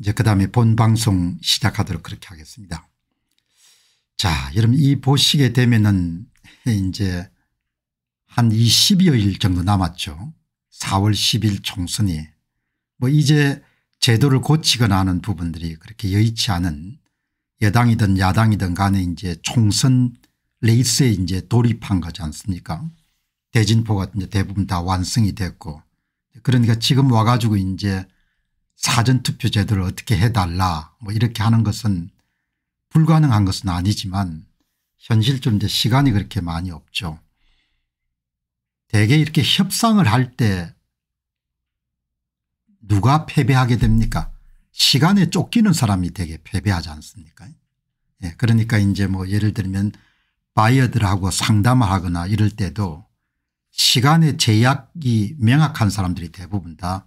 이제 그 다음에 본 방송 시작하도록 그렇게 하겠습니다. 자 여러분 이 보시게 되면은 이제 한2 0일 정도 남았죠. 4월 10일 총선이 뭐 이제 제도를 고치거나 하는 부분들이 그렇게 여의치 않은 여당이든 야당이든 간에 이제 총선 레이스에 이제 돌입한 거지 않습니까 대진포가 이제 대부분 다 완성이 됐고 그러니까 지금 와가지고 이제 사전투표 제도를 어떻게 해달라 뭐 이렇게 하는 것은 불가능한 것은 아니지만 현실적 으로 시간이 그렇게 많이 없죠. 대개 이렇게 협상을 할 때 누가 패배하게 됩니까 시간에 쫓기는 사람이 되게 패배하지 않습니까 예, 그러니까 이제 뭐 예를 들면 바이어들하고 상담을 하거나 이럴 때도 시간의 제약이 명확한 사람들이 대부분 다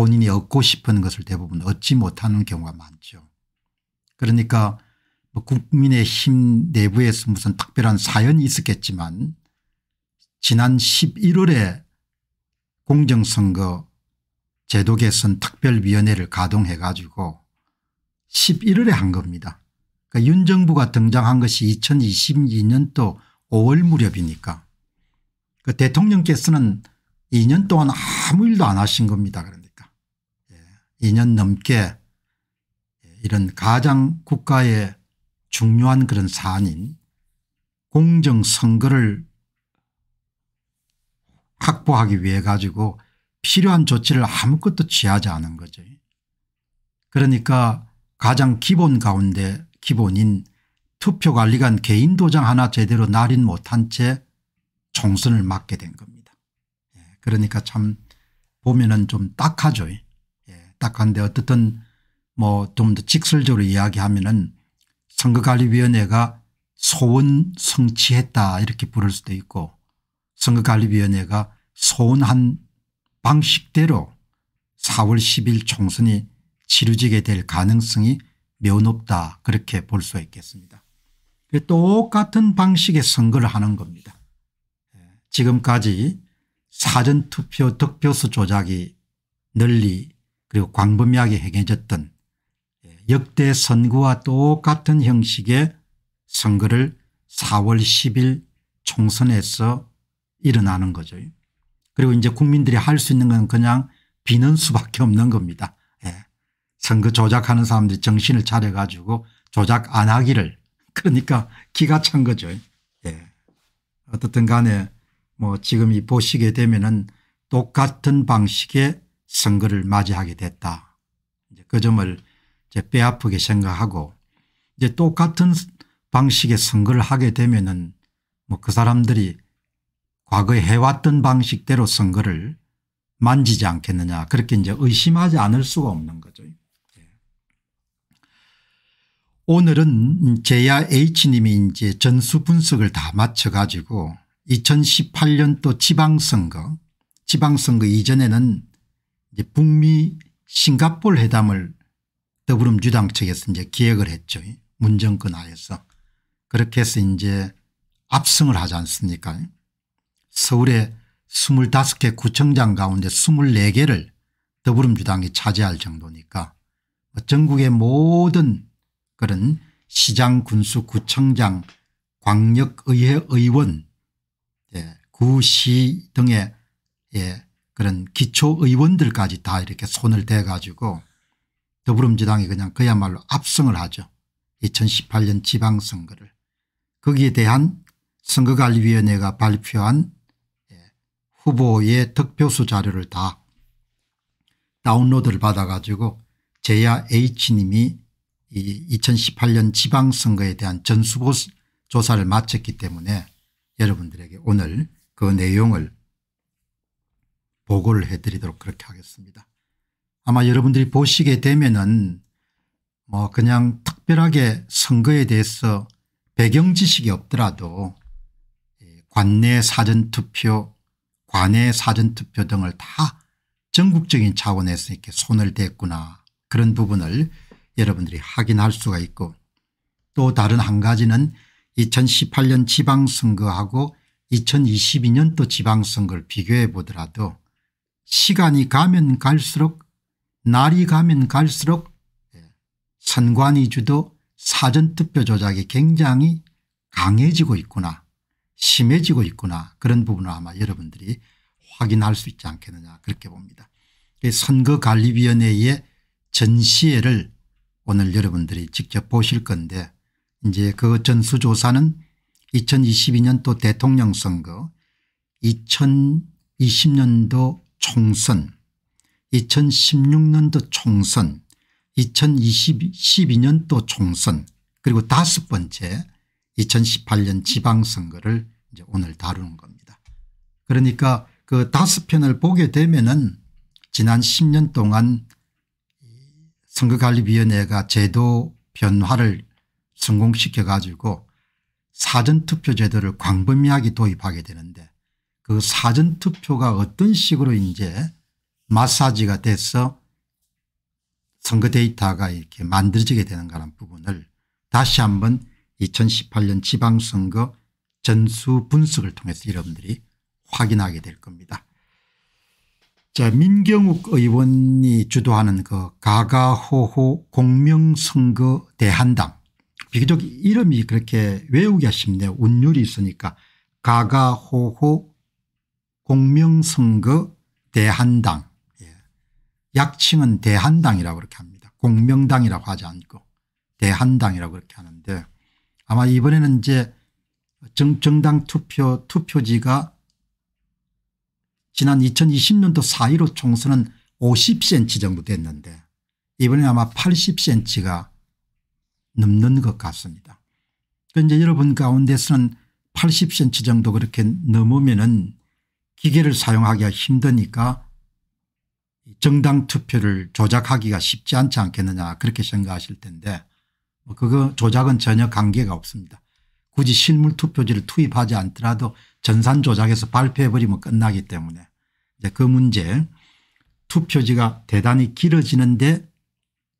본인이 얻고 싶은 것을 대부분 얻지 못하는 경우가 많죠. 그러니까 뭐 국민의 힘 내부에서 무슨 특별한 사연이 있었겠지만 지난 11월에 공정선거 제도 개선 특별위원회를 가동해 가지고 11월에 한 겁니다. 그러니까 윤 정부가 등장한 것이 2022년도 5월 무렵이니까 그 대통령께서는 2년 동안 아무 일도 안 하신 겁니다. 그러니까. 2년 넘게 이런 가장 국가의 중요한 그런 사안인 공정선거를 확보하기 위해 가지고 필요한 조치를 아무것도 취하지 않은 거죠. 그러니까 가장 기본 가운데 기본인 투표관리관 개인 도장 하나 제대로 날인 못한 채 총선을 맡게 된 겁니다. 예, 그러니까 참 보면은 좀 딱하죠. 딱한데 어떻든 뭐 좀 더 직설적으로 이야기하면은 선거관리위원회가 소원 성취했다 이렇게 부를 수도 있고 선거관리위원회가 소원한 방식대로 4월 10일 총선이 치루지게 될 가능성이 매우 높다 그렇게 볼 수 있겠습니다. 똑같은 방식의 선거를 하는 겁니다. 예, 지금까지 사전투표 득표수 조작이 널리 그리고 광범위하게 행해졌던 예, 역대 선거와 똑같은 형식의 선거를 4월 10일 총선에서 일어나는 거죠. 그리고 이제 국민들이 할 수 있는 건 그냥 비는 수밖에 없는 겁니다. 예. 선거 조작하는 사람들이 정신을 차려가지고 조작 안 하기를 그러니까 기가 찬 거죠. 예. 어떻든 간에 뭐 지금 이 보시게 되면은 똑같은 방식의 선거를 맞이하게 됐다. 이제 그 점을 이제 뼈아프게 생각하고 이제 똑같은 방식의 선거를 하게 되면은 뭐 그 사람들이 과거에 해왔던 방식대로 선거를 만지지 않겠느냐 그렇게 이제 의심하지 않을 수가 없는 거죠. 예. 오늘은 제야 H님이 이제 전수 분석을 다 마쳐가지고 2018년도 지방선거 지방선거 이전에는 이제 북미 싱가폴 회담을 더불어민주당 측에서 이제 기획을 했죠. 문정권 하에서. 그렇게 해서 이제 압승을 하지 않습니까? 서울에 25개 구청장 가운데 24개를 더불어민주당이 차지할 정도니까 뭐 전국의 모든 그런 시장 군수 구청장 광역의회 의원 예, 구시 등의 예, 그런 기초의원들까지 다 이렇게 손을 대 가지고 더불어민주당이 그냥 그야말로 압승을 하죠. 2018년 지방선거를. 거기에 대한 선거관리위원회가 발표한 예, 후보의 득표수 자료를 다 다운로드를 받아 가지고 제야 H님이 이 2018년 지방선거에 대한 전수조사를 마쳤기 때문에 여러분들에게 오늘 그 내용을 보고를 해드리도록 그렇게 하겠습니다. 아마 여러분들이 보시게 되면은 뭐 그냥 특별하게 선거에 대해서 배경 지식이 없더라도 예, 관내 사전투표 관내 사전투표 등을 다 전국적인 차원에서 이렇게 손을 댔구나 그런 부분을 여러분들이 확인할 수가 있고 또 다른 한 가지는 2018년 지방선거하고 2022년 또 지방선거를 비교해 보더라도 시간이 가면 갈수록 날이 가면 갈수록 예. 선관위주도 사전투표 조작이 굉장히 강해지고 있구나 심해지고 있구나 그런 부분을 아마 여러분들이 확인할 수 있지 않겠느냐 그렇게 봅니다. 선거관리위원회의 전시회를 오늘 여러분들이 직접 보실 건데 이제 그 전수조사는 2022년도 대통령 선거 2020년도 총선 2016년도 총선 2 0 1 2년도 총선 그리고 다섯 번째 2018년 지방선거를 이제 오늘 다루는 겁니다. 그러니까 그 다섯 편을 보게 되면은 지난 10년 동안 선거관리위원회가 제도 변화를 성공시켜 가지고 사전투표 제도를 광범위하게 도입하게 되는데 그 사전투표가 어떤 식으로 이제 마사지가 돼서 선거 데이터가 이렇게 만들어지게 되는가라는 부분을 다시 한번 2018년 지방선거 전수 분석을 통해서 여러분들이 확인하게 될 겁니다. 자 민경욱 의원이 주도하는 그 가가호호 공명선거 대한당 비교적 이름이 그렇게 외우기가 쉽네요. 운율이 있으니까 가가호호 공명선거 대한당 예. 약칭은 대한당이라고 그렇게 합니다. 공명당이라고 하지 않고 대한당이라고 그렇게 하는데 아마 이번에는 이제 정, 정당 투표 투표지가 지난 2020년도 4.15 총선은 50cm 정도 됐는데 이번에 아마 80cm가 넘는 것 같습니다. 그런데 그러니까 여러분 가운데서는 80cm 정도 그렇게 넘으면 기계를 사용하기가 힘드니까 정당 투표를 조작하기가 쉽지 않지 않겠느냐 그렇게 생각하실 텐데 뭐 그거 조작은 전혀 관계가 없습니다. 굳이 실물 투표지를 투입하지 않더라도 전산 조작에서 발표해버리면 끝나기 때문에 이제 그 문제 투표지가 대단히 길어지는데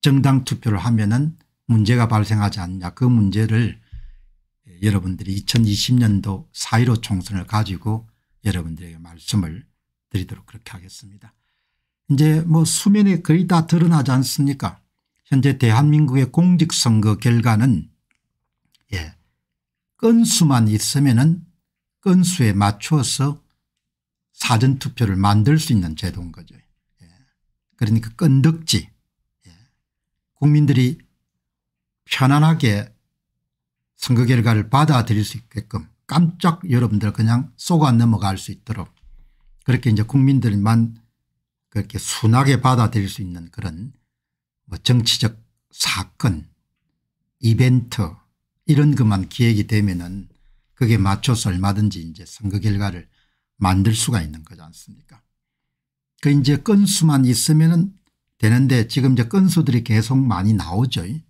정당 투표를 하면 은 문제가 발생하지 않냐 그 문제를 여러분들이 2020년도 4.15 총선을 가지고 여러분들에게 말씀을 드리도록 그렇게 하겠습니다. 이제 뭐 수면에 거의 다 드러나지 않습니까 현재 대한민국의 공직선거 결과는 예 건수만 있으면 은 건수에 맞추서 사전투표를 만들 수 있는 제도인 거죠. 예. 그러니까 끈덕지 예. 국민들이 편안하게 선거 결과를 받아들일 수 있게끔 깜짝 여러분들 그냥 쏘아 넘어갈 수 있도록 그렇게 이제 국민들만 그렇게 순하게 받아들일 수 있는 그런 뭐 정치적 사건 이벤트 이런 것만 기획이 되면은 그게 맞춰서 얼마든지 이제 선거 결과를 만들 수가 있는 거지 않습니까 그 이제 건수만 있으면은 되는데 지금 이제 건수들이 계속 많이 나오죠 예.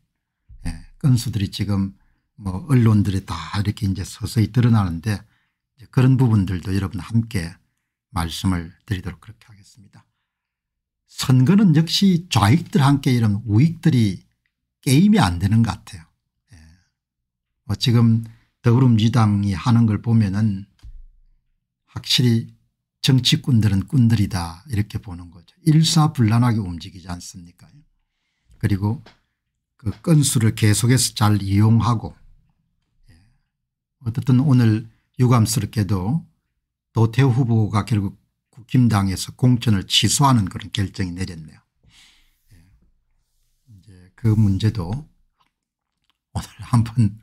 건수들이 지금 뭐 언론들이 다 이렇게 이제 서서히 드러나는데 이제 그런 부분들도 여러분 함께 말씀을 드리도록 그렇게 하겠습니다. 선거는 역시 좌익들 함께 이런 우익들이 게임이 안 되는 것 같아요. 예. 뭐 지금 더불어민주당이 하는 걸 보면은 확실히 정치꾼들은 꾼들이다 이렇게 보는 거죠. 일사불란하게 움직이지 않습니까 그리고 그 건수를 계속해서 잘 이용하고 어쨌든 오늘 유감스럽게도 도태우 후보가 결국 국힘당에서 공천을 취소하는 그런 결정이 내렸네요. 예. 이제 그 문제도 오늘 한번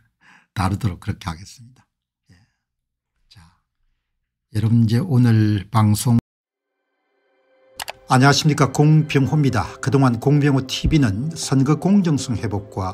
다루도록 그렇게 하겠습니다. 예. 자, 여러분 이제 오늘 방송 안녕하십니까 공병호입니다. 그동안 공병호 tv는 선거 공정성 회복과